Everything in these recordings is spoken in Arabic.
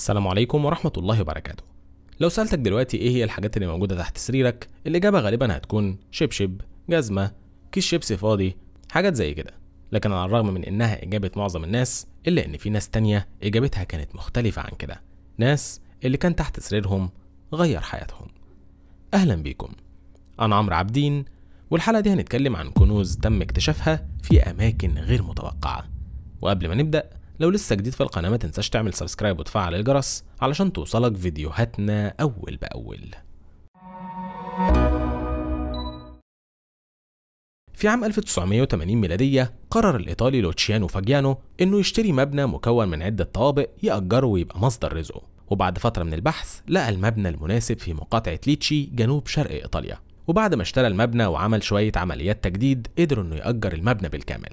السلام عليكم ورحمة الله وبركاته لو سألتك دلوقتي ايه هي الحاجات اللي موجودة تحت سريرك الإجابة غالبا هتكون شبشب جزمة كيس شيبسي فاضي حاجات زي كده لكن على الرغم من انها إجابة معظم الناس إلا إن في ناس تانية إجابتها كانت مختلفة عن كده ناس اللي كان تحت سريرهم غير حياتهم أهلا بيكم أنا عمرو عابدين والحلقة دي هنتكلم عن كنوز تم اكتشافها في أماكن غير متوقعة وقبل ما نبدأ لو لسه جديد في القناة ما تنساش تعمل سبسكرايب وتفعل الجرس علشان توصلك فيديوهاتنا أول بأول في عام 1980 ميلادية قرر الإيطالي لوتشيانو فاجيانو إنه يشتري مبنى مكون من عدة طوابق يأجره ويبقى مصدر رزقه وبعد فترة من البحث لقى المبنى المناسب في مقاطعة ليتشي جنوب شرق إيطاليا وبعد ما اشترى المبنى وعمل شوية عمليات تجديد قدر إنه يأجر المبنى بالكامل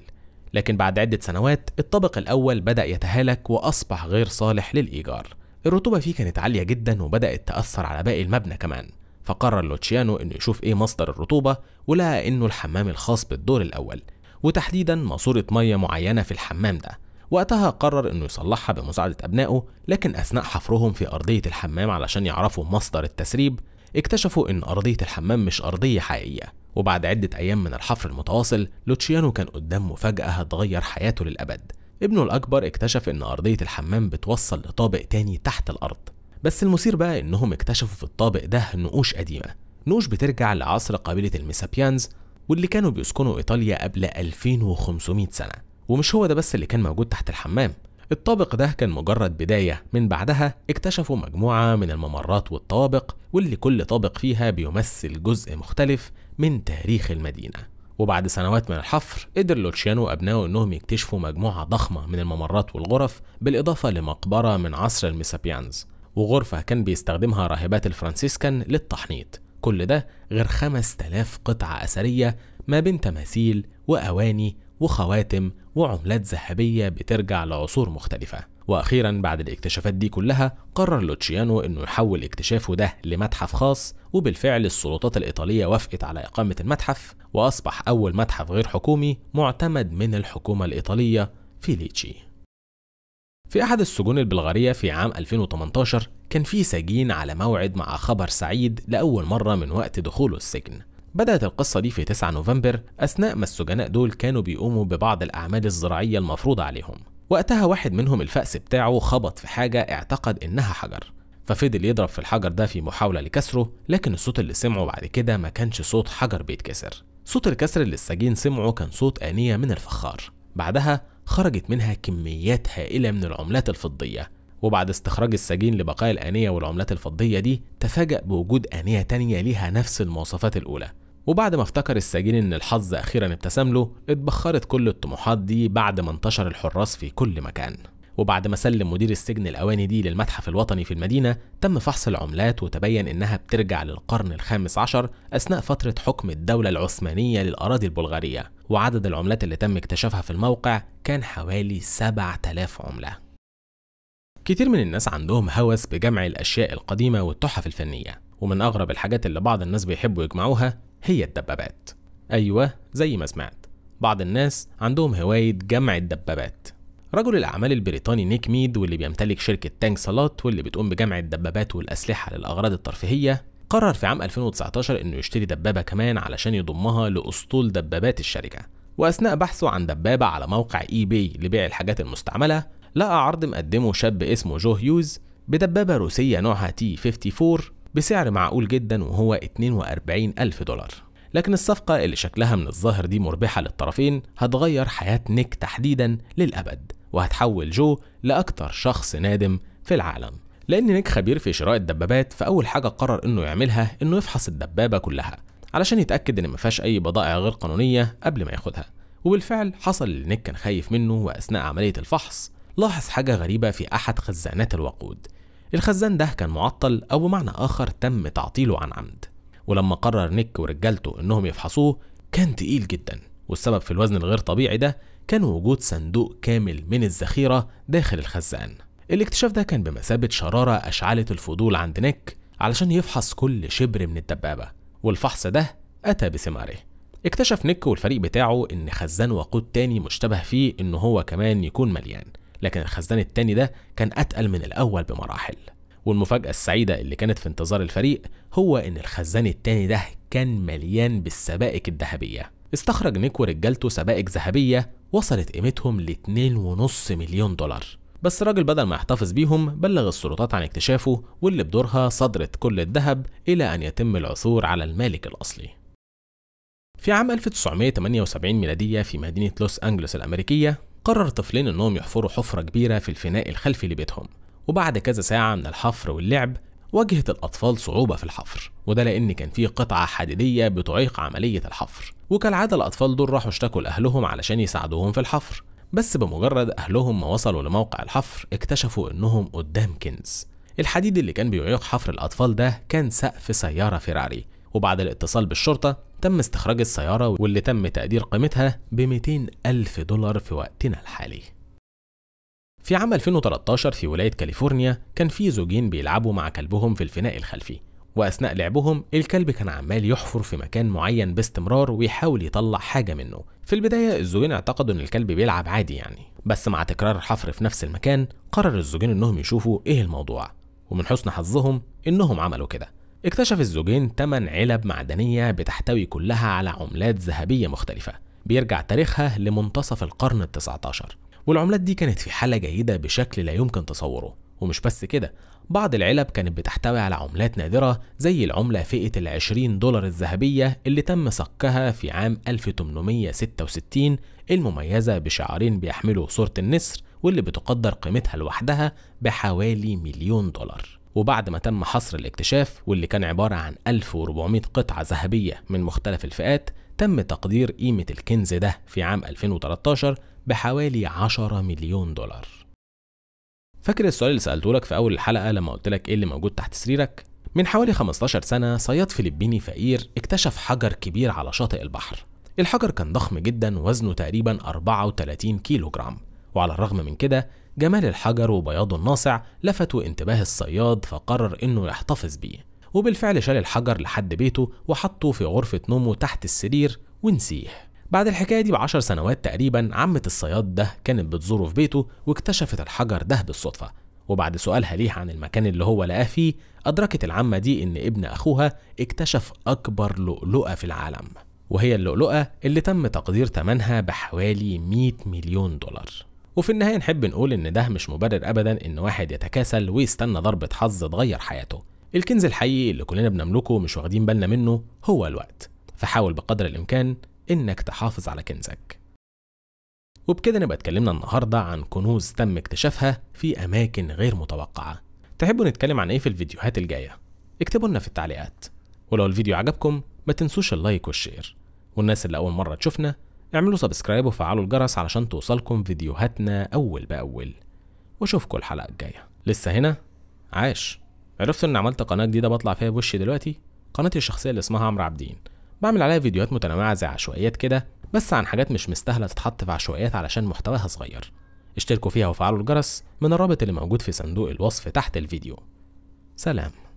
لكن بعد عدة سنوات الطابق الأول بدأ يتهالك وأصبح غير صالح للإيجار الرطوبة فيه كانت عالية جدا وبدأت تأثر على باقي المبنى كمان فقرر لوتشيانو إنه يشوف إيه مصدر الرطوبة ولقى إنه الحمام الخاص بالدور الأول وتحديدا ماسورة مية معينة في الحمام ده وقتها قرر انه يصلحها بمساعدة ابنائه لكن اثناء حفرهم في ارضية الحمام علشان يعرفوا مصدر التسريب اكتشفوا ان ارضية الحمام مش ارضية حقيقية وبعد عدة أيام من الحفر المتواصل لوتشيانو كان قدام مفاجأة هتغير حياته للأبد ابنه الأكبر اكتشف إن أرضية الحمام بتوصل لطابق تاني تحت الأرض بس المثير بقى إنهم اكتشفوا في الطابق ده نقوش قديمة نقوش بترجع لعصر قبيلة الميسابيانز واللي كانوا بيسكنوا إيطاليا قبل 2500 سنة ومش هو ده بس اللي كان موجود تحت الحمام الطابق ده كان مجرد بداية من بعدها اكتشفوا مجموعة من الممرات والطوابق واللي كل طابق فيها بيمثل جزء مختلف من تاريخ المدينة وبعد سنوات من الحفر قدر لوتشيانو وأبنائه إنهم يكتشفوا مجموعة ضخمة من الممرات والغرف بالإضافة لمقبرة من عصر الميسابيانز وغرفة كان بيستخدمها راهبات الفرانسيسكان للتحنيط كل ده غير 5000 قطعة أثرية ما بين تماثيل وأواني وخواتم وعملات ذهبية بترجع لعصور مختلفة وأخيرا بعد الاكتشافات دي كلها قرر لوتشيانو أنه يحول اكتشافه ده لمتحف خاص وبالفعل السلطات الإيطالية وافقت على إقامة المتحف وأصبح أول متحف غير حكومي معتمد من الحكومة الإيطالية في ليتشي في أحد السجون البلغارية في عام 2018 كان في سجين على موعد مع خبر سعيد لأول مرة من وقت دخوله السجن بدأت القصة دي في 9 نوفمبر أثناء ما السجناء دول كانوا بيقوموا ببعض الأعمال الزراعية المفروضة عليهم وقتها واحد منهم الفأس بتاعه خبط في حاجة اعتقد إنها حجر ففضل يضرب في الحجر ده في محاولة لكسره لكن الصوت اللي سمعه بعد كده ما كانش صوت حجر بيتكسر صوت الكسر اللي السجين سمعه كان صوت آنية من الفخار بعدها خرجت منها كميات هائلة من العملات الفضية وبعد استخراج السجين لبقايا الآنية والعملات الفضية دي تفاجأ بوجود آنية تانية ليها نفس المواصفات الأولى وبعد ما افتكر السجين إن الحظ أخيرا ابتسم له اتبخرت كل الطموحات دي بعد ما انتشر الحراس في كل مكان وبعد ما سلم مدير السجن الأواني دي للمتحف الوطني في المدينة تم فحص العملات وتبين إنها بترجع للقرن الخامس عشر أثناء فترة حكم الدولة العثمانية للأراضي البلغارية وعدد العملات اللي تم اكتشافها في الموقع كان حوالي 7000 عملة كتير من الناس عندهم هوس بجمع الأشياء القديمة والتحف الفنية ومن أغرب الحاجات اللي بعض الناس بيحبوا يجمعوها هي الدبابات أيوة زي ما سمعت بعض الناس عندهم هواية جمع الدبابات رجل الأعمال البريطاني نيك ميد واللي بيمتلك شركة تانك سالات واللي بتقوم بجمع الدبابات والأسلحة للأغراض الترفيهية قرر في عام 2019 إنه يشتري دبابة كمان علشان يضمها لأسطول دبابات الشركة وأثناء بحثه عن دبابة على موقع إي باي لبيع الحاجات المستعملة لقى عرض مقدمه شاب اسمه جو هيوز بدبابة روسية نوعها تي 54 بسعر معقول جدا وهو 42 ألف دولار لكن الصفقة اللي شكلها من الظاهر دي مربحة للطرفين هتغير حياة نيك تحديدا للأبد وهتحول جو لأكتر شخص نادم في العالم لأن نيك خبير في شراء الدبابات فأول حاجة قرر إنه يعملها إنه يفحص الدبابة كلها علشان يتأكد إن مفيهاش أي بضائع غير قانونية قبل ما ياخدها وبالفعل حصل اللي نيك كان خايف منه وأثناء عملية الفحص لاحظ حاجة غريبة في أحد خزانات الوقود الخزان ده كان معطل أو بمعنى آخر تم تعطيله عن عمد ولما قرر نيك ورجالته إنهم يفحصوه كان تقيل جدا والسبب في الوزن الغير طبيعي ده كان وجود صندوق كامل من الذخيرة داخل الخزان الاكتشاف ده كان بمثابة شرارة أشعلت الفضول عند نيك علشان يفحص كل شبر من الدبابة والفحص ده أتى بثماره اكتشف نيك والفريق بتاعه إن خزان وقود تاني مشتبه فيه إن هو كمان يكون مليان لكن الخزان التاني ده كان أتقل من الأول بمراحل والمفاجأة السعيدة اللي كانت في انتظار الفريق هو إن الخزان التاني ده كان مليان بالسبائك الذهبية استخرج نيك ورجالته سبائك ذهبية وصلت قيمتهم ل 2.5 مليون دولار بس الراجل بدل ما يحتفظ بيهم بلغ السلطات عن اكتشافه واللي بدورها صدرت كل الذهب إلى أن يتم العثور على المالك الأصلي في عام 1978 ميلادية في مدينة لوس أنجلوس الأمريكية قرر طفلين انهم يحفروا حفرة كبيرة في الفناء الخلفي لبيتهم وبعد كذا ساعة من الحفر واللعب واجهت الأطفال صعوبة في الحفر وده لأن كان في قطعة حديدية بتعيق عملية الحفر وكالعادة الأطفال دول راحوا اشتكوا لأهلهم علشان يساعدوهم في الحفر بس بمجرد أهلهم ما وصلوا لموقع الحفر اكتشفوا إنهم قدام كنز الحديد اللي كان بيعيق حفر الأطفال ده كان سقف سيارة فيراري وبعد الاتصال بالشرطة تم استخراج السيارة واللي تم تقدير قيمتها ب 200 ألف دولار في وقتنا الحالي في عام 2013 في ولاية كاليفورنيا كان في زوجين بيلعبوا مع كلبهم في الفناء الخلفي وأثناء لعبهم الكلب كان عمال يحفر في مكان معين باستمرار ويحاول يطلع حاجة منه في البداية الزوجين اعتقدوا إن الكلب بيلعب عادي يعني بس مع تكرار الحفر في نفس المكان قرر الزوجين إنهم يشوفوا إيه الموضوع ومن حسن حظهم إنهم عملوا كده اكتشف الزوجين تمن علب معدنية بتحتوي كلها على عملات ذهبية مختلفة بيرجع تاريخها لمنتصف القرن ال 19 والعملات دي كانت في حالة جيدة بشكل لا يمكن تصوره ومش بس كده بعض العلب كانت بتحتوي على عملات نادرة زي العملة فئة ال 20 دولار الذهبية اللي تم صكها في عام 1866 المميزة بشعارين بيحملوا صورة النسر واللي بتقدر قيمتها لوحدها بحوالي مليون دولار وبعد ما تم حصر الاكتشاف واللي كان عبارة عن 1400 قطعة ذهبية من مختلف الفئات تم تقدير قيمة الكنز ده في عام 2013 بحوالي 10 مليون دولار فاكر السؤال اللي سألته لك في أول الحلقة لما قلت لك إيه اللي موجود تحت سريرك؟ من حوالي 15 سنة صياد فلبيني فقير اكتشف حجر كبير على شاطئ البحر الحجر كان ضخم جدا وزنه تقريبا 34 كيلو جرام وعلى الرغم من كده جمال الحجر وبياضه الناصع لفتوا انتباه الصياد فقرر انه يحتفظ بيه وبالفعل شال الحجر لحد بيته وحطه في غرفة نومه تحت السرير ونسيه بعد الحكاية دي بعشر سنوات تقريبا عمة الصياد ده كانت بتزوره في بيته واكتشفت الحجر ده بالصدفة وبعد سؤالها ليه عن المكان اللي هو لقاه فيه أدركت العمة دي إن ابن أخوها اكتشف أكبر لؤلؤة في العالم وهي اللؤلؤة اللي تم تقدير ثمنها بحوالي 100 مليون دولار وفي النهاية نحب نقول إن ده مش مبرر أبدا إن واحد يتكاسل ويستنى ضربة حظ تغير حياته الكنز الحقيقي اللي كلنا بنملكه مش واخدين بالنا منه هو الوقت فحاول بقدر الإمكان إنك تحافظ على كنزك وبكده نبقى اتكلمنا النهاردة عن كنوز تم اكتشافها في أماكن غير متوقعة تحبوا نتكلم عن إيه في الفيديوهات الجاية؟ اكتبوا لنا في التعليقات ولو الفيديو عجبكم ما تنسوش اللايك والشير والناس اللي أول مرة تشوفنا اعملوا سبسكرايب وفعلوا الجرس علشان توصلكم فيديوهاتنا أول بأول وأشوفكوا الحلقة الجاية لسه هنا؟ عاش عرفتوا إن عملت قناة جديدة بطلع فيها بوشي دلوقتي؟ قناتي الشخصية اللي اسمها عمرو عابدين بعمل عليها فيديوهات متنوعة زي عشوائيات كده بس عن حاجات مش مستاهلة تتحط في عشوائيات علشان محتواها صغير اشتركوا فيها وفعلوا الجرس من الرابط اللي موجود في صندوق الوصف تحت الفيديو سلام